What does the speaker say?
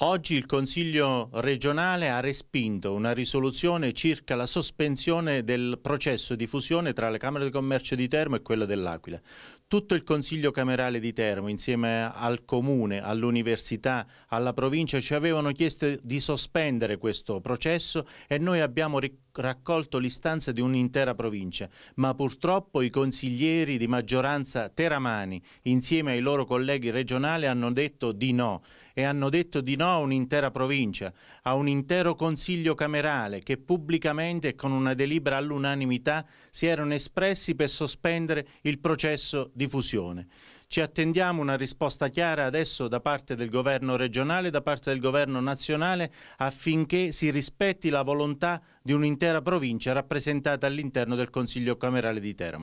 Oggi il Consiglio regionale ha respinto una risoluzione circa la sospensione del processo di fusione tra la Camera di Commercio di Termo e quella dell'Aquila. Tutto il Consiglio camerale di Termo, insieme al Comune, all'Università, alla Provincia, ci avevano chiesto di sospendere questo processo e noi abbiamo ricordato raccolto l'istanza di un'intera provincia, ma purtroppo i consiglieri di maggioranza teramani, insieme ai loro colleghi regionali, hanno detto di no e hanno detto di no a un'intera provincia, a un intero consiglio camerale che pubblicamente e con una delibera all'unanimità si erano espressi per sospendere il processo di fusione. Ci attendiamo una risposta chiara adesso da parte del governo regionale, da parte del governo nazionale affinché si rispetti la volontà di un'intera provincia rappresentata all'interno del Consiglio Camerale di Teramo.